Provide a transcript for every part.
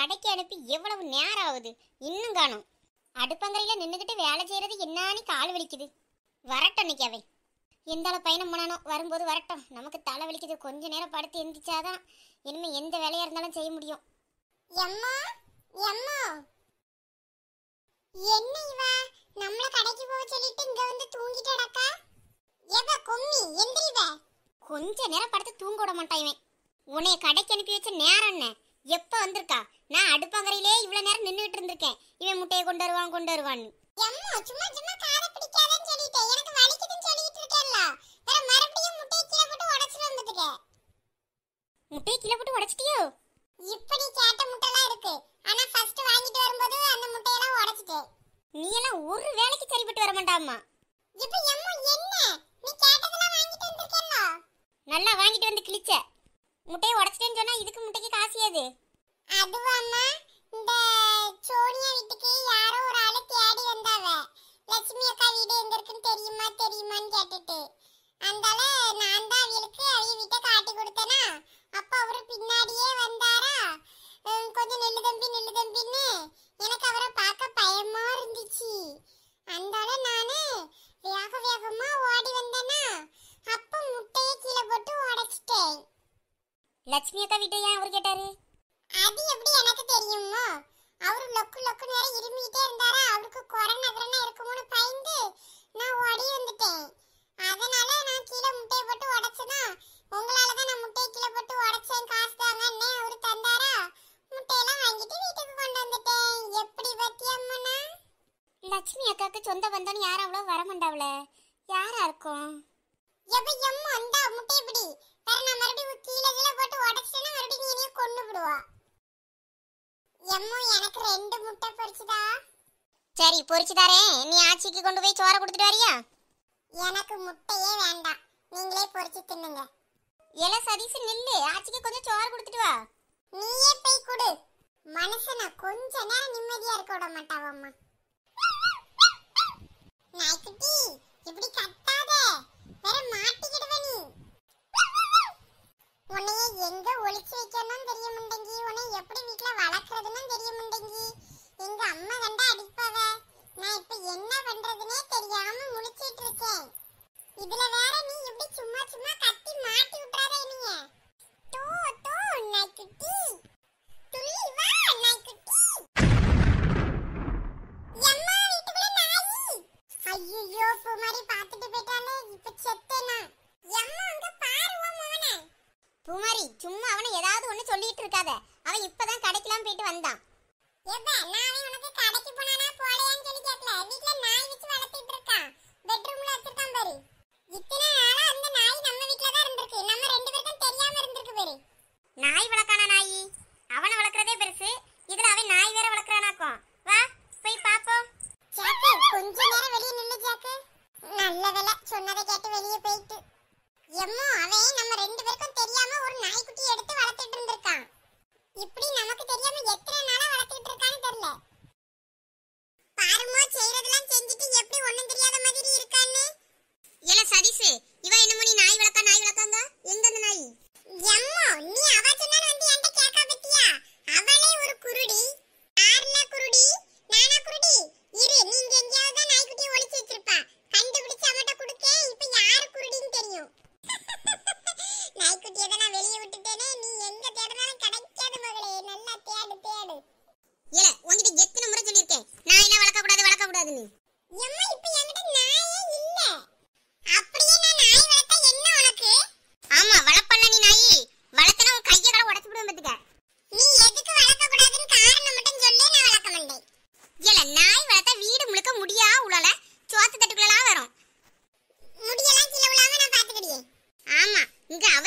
கடைக்கு அனுப்பி எவ்வளவு நேரம் ஆகுது இன்னும் காணும் அடுப்பங்கரையில் நின்றுக்கிட்டு வேலை செய்கிறது என்னான்னு கால் வலிக்குது வரட்டும் இன்னைக்கு அவை எந்தால பயணம் பண்ணானோ வரும்போது வரட்டும் நமக்கு தலை வலிக்குது கொஞ்ச நேரம் படுத்து எந்திரிச்சாதான் இனிமேல் எந்த வேலையாக இருந்தாலும் செய்ய முடியும் எம்மா எம்மா என்ன இவ நம்மள கடைக்கு போக சொல்லிட்டு இங்க வந்து தூங்கிட்டடக்கா ஏவ கொம்மி எந்திரிவ கொஞ்ச நேரம் படுத்து தூங்க விட மாட்டாய் இவன் உன்னை கடைக்கு அனுப்பி வச்ச நேரம் என்ன எப்ப வந்திருக்கா நான் அடுப்பங்கரையிலே இவ்வளவு நேரம் நின்னுட்டு இருந்திருக்கேன் இவன் முட்டையை கொண்டு வருவான் கொண்டு வருவான்னு அம்மா சும்மா சும்மா காதை பிடிக்காதன்னு சொல்லிட்டேன் எனக்கு வலிக்குதுன்னு சொல்லிட்டு இருக்கேன்ல வேற மறுபடியும் முட்டையை கீழே போட்டு உடைச்சிட்டு வந்துட்டேன் முட்டையை கீழே போட்டு உடைச்சிட்டியோ இப்படி கேட்ட எல்லாம் இருக்கு ஆனா ஃபர்ஸ்ட் வாங்கிட்டு வரும்போது அந்த முட்டையெல்லாம் உடைச்சிட்டேன் நீ எல்லாம் ஒரு வேலைக்கு சரிப்பட்டு வர மாட்டாமா இப்போ எம்மா என்ன நீ கேட்டதெல்லாம் வாங்கிட்டு வந்திருக்கேன்ல நல்லா வாங்கிட்டு வந்து கிழிச்ச முட்டையை கஷ்டம்னு சொன்னா இதுக்கு முட்டைக்கு காசு ஏது அதுவாமா இந்த சோனியா வீட்டுக்கு யாரோ ஒரு ஆளு தேடி வந்தாவ லட்சுமி அக்கா வீடு எங்க இருக்குன்னு தெரியுமா தெரியுமான்னு கேட்டுட்டு அதனால நான் தான் லட்சுமி அக்கா விட்டு ஏன் அவர் கேட்டாரு அது எப்படி எனக்கு தெரியுமோ அவரு லொக்கு லொக்கு வேற இருமிட்டே இருந்தாரா அவருக்கு கொரோனா கிரனா இருக்குமோன்னு பயந்து நான் ஓடி வந்துட்டேன் அதனால நான் கீழே முட்டையை போட்டு உடைச்சனா உங்களால தான் நான் முட்டையை கீழே போட்டு உடைச்சேன் காசு தாங்கன்னு அவரு தந்தாரா முட்டையெல்லாம் வாங்கிட்டு வீட்டுக்கு கொண்டு வந்துட்டேன் எப்படி பத்தியம்மனா லட்சுமி அக்காவுக்கு சொந்த பந்தம்னு யாரும் அவ்வளோ வரமாட்டாவல யாரா இருக்கும் எவ்வளோ எம்மா அந்த முட்டை இப்படி வேற நான் மறுபடியும் கீழே கீழே போட்டு உடச்சிட்டேன்னா மறுபடியும் நீ கொண்டு விடுவா எம்மோ எனக்கு ரெண்டு முட்டை பொரிச்சுதா சரி பொரிச்சு தரேன் நீ ஆச்சிக்கு கொண்டு போய் சோற கொடுத்துட்டு வரியா முட்டையே வேண்டாம் நீங்களே பொரிச்சு தின்னுங்க எல சதீஷ் நில்லு ஆச்சிக்கு கொஞ்சம் சோறு கொடுத்துட்டு வா நீயே போய் கொஞ்ச நேரம் நிம்மதியா இருக்க விட மாட்டாவம்மா நாய்க்குட்டி இப்படி கத்தாத வேற உன்னைய எங்க ஒளிச்சு வைக்கணும் தெரிய முண்டங்கி உன்னை எப்படி வீட்டுல வளர்க்கறதுன்னு தெரிய முண்டங்கி எங்க அம்மா கண்டா அடிப்பாவ நான் இப்ப என்ன பண்றதுனே தெரியாம முழிச்சிட்டு இருக்கேன் இதுல வேற நீ இப்படி சும்மா சும்மா கட்டி மாட்டி விட்டுறாத என்னைய டோ டோ நாய்க்குட்டி துள்ளி வா நாய்க்குட்டி எம்மா வீட்டுக்குள்ள நாய் ஐயோ பூமாரி குமரி சும்மா அவனை ஏதாவது ஒண்ணு சொல்லிட்டு இருக்காத அவன் இப்பதான் கடைக்கெல்லாம் போயிட்டு வந்தான் ஏப்பா நானே உனக்கு கடைக்கு போனானா போலையான்னு சொல்லி கேட்கல வீட்ல நாய் வச்சு வளர்த்துட்டு இருக்கான் பெட்ரூம்ல வச்சிருக்கான் பாரு இத்தனை நாளா அந்த நாய் நம்ம வீட்ல தான் இருந்திருக்கு நம்ம ரெண்டு பேருக்கும் தெரியாம இருந்துருக்கு பாரு நாய் வளர்க்கான நாய் அவனை வளர்க்கறதே பெருசு இதுல அவன் நாய் வேற வளர்க்கறானாக்கும் வா போய் பாப்போம் ஜாக்கு கொஞ்ச நேரம் வெளியே நின்னு ஜாக்கு நல்ல சொன்னதை கேட்டு வெளியே போய்ட்டு எம்மோ அவன் நம்ம ரெண்டு பேருக்கும் தெரியாம ஒரு நாய்க்குட்டி எடுத்து வளர்த்துட்டு இருந்திருக்கான் இப்படி நமக்கு தெரியாம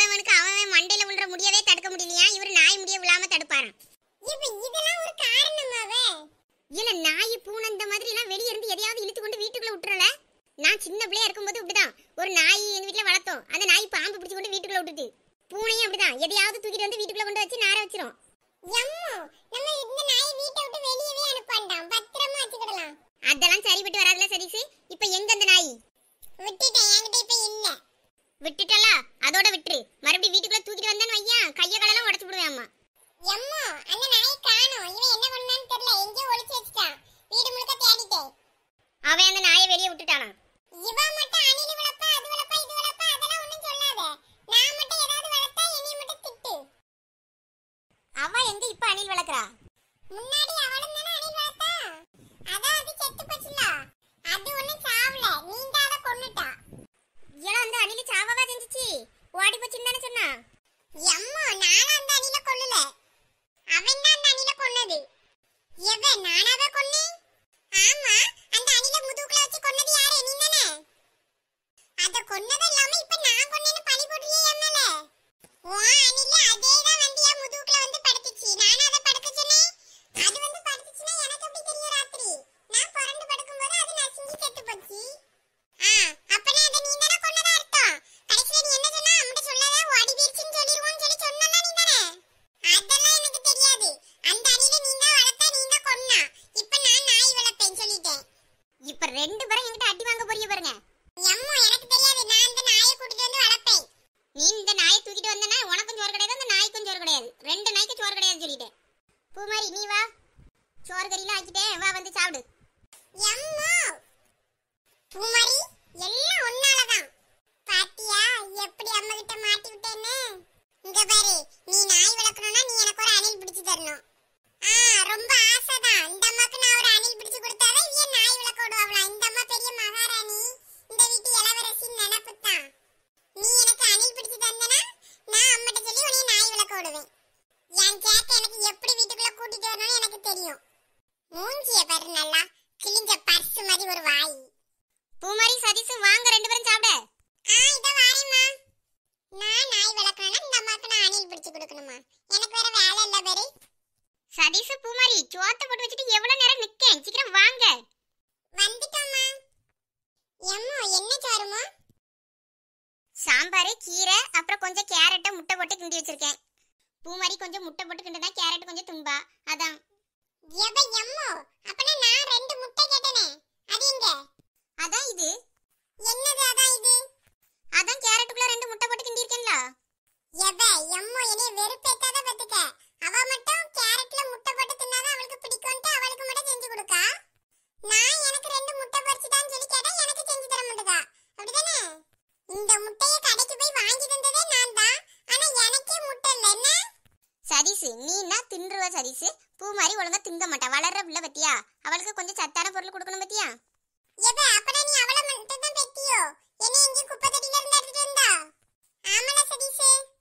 அவனுக்கு அவன் மண்டையில உள்ள முடியவே தடுக்க முடியலையா இவரு நாய் முடிய விழாம தடுப்பாராம் இப்ப இதெல்லாம் ஒரு காரணமாவே இல்ல நாய் பூனை இந்த மாதிரி எல்லாம் வெளிய இருந்து எதையாவது இழுத்து கொண்டு வீட்டுக்குள்ள விட்டுறல நான் சின்ன பிள்ளையா இருக்கும்போது இப்படிதான் ஒரு நாய் எங்க வீட்டுல வளர்த்தோம் அந்த நாய் பாம்பு பிடிச்சு கொண்டு வீட்டுக்குள்ள விட்டுட்டு பூனையும் அப்படிதான் எதையாவது தூக்கிட்டு வந்து வீட்டுக்குள்ள கொண்டு வச்சு நார வச்சிரும் அதெல்லாம் சரிபட்டு வராதுல சதீஷ் இப்ப எங்க அந்த நாய் விட்டுட்டேன் என்கிட்ட இப்ப இல்லை விட்டுட்டலா அதோட விட்டு மறுபடியும் வீட்டுக்குள்ள தூக்கிட்டு வந்தா வையா கைய கடலாம் உடச்சு விடுவேன் அம்மா அந்த நாய் காணோம் இவன் என்ன பண்ணான்னு தெரியல எங்கேயோ ஒளிச்சு வச்சுட்டான் வீடு முழுக்க தேடிட்டே அவன் அந்த நாயை வெளியே விட்டுட்டானா இவன் மட்டும் அணில் வளப்பா அது வளப்பா இது வளப்பா அதெல்லாம் ஒண்ணும் சொல்லாத நான் மட்டும் ஏதாவது வளர்த்தா என்னைய மட்டும் திட்டு அவ எங்க இப்ப அணில் வளர்க்கறா முன்னாடி அவளும் தானே அணில் வளர்த்தா அதான் அது செத்து போச்சுல அது ஒண்ணும் சாவல நீங்க அத கொன்னுட்டா ஏன்னா அந்த அணிலி சாவவா செஞ்சிச்சு ஓடி போச்சுன்னு தானே சொன்னா எம்மோ நானா அந்த அணில கொல்லல அவன் தான் அந்த அணில கொன்னது எவன் நானாவே கொன்னேன் ஆமா சதீஷ் பூமாரி சோத்த போட்டு வச்சுட்டு எவ்வளவு நேரம் நிக்கேன் சீக்கிரம் வாங்க வந்துட்டோமா எம்மா என்ன சாருமா சாம்பார் கீரை அப்புறம் கொஞ்சம் கேரட்டை முட்டை போட்டு கிண்டி வச்சிருக்கேன் பூமாரி கொஞ்சம் முட்டை போட்டு கிண்டுனா கேரட் கொஞ்சம் தும்பா அதான் எவ எம்மோ அப்பனா நான் ரெண்டு முட்டை கேட்டனே அது எங்க அதான் இது என்னது அதான் இது அதான் கேரட்டுக்குள்ள ரெண்டு முட்டை போட்டு கிண்டி இருக்கேன்ல எவ எம்மோ என்னைய வெறுப்பேத்தாத சதீஷ் நீனா தின்றுவ சரிசு பூ மாதிரி ஒழுங்கா திங்க மாட்டா வளர்ற உள்ள பத்தியா அவளுக்கு கொஞ்சம் சத்தான பொருள் கொடுக்கணும் பத்தியா எப அப்பனா நீ அவள மட்டும் தான் பெத்தியோ என்ன எங்க குப்பை தொட்டில இருந்து எடுத்துட்டு வந்தா ஆமாடா சதீஷ்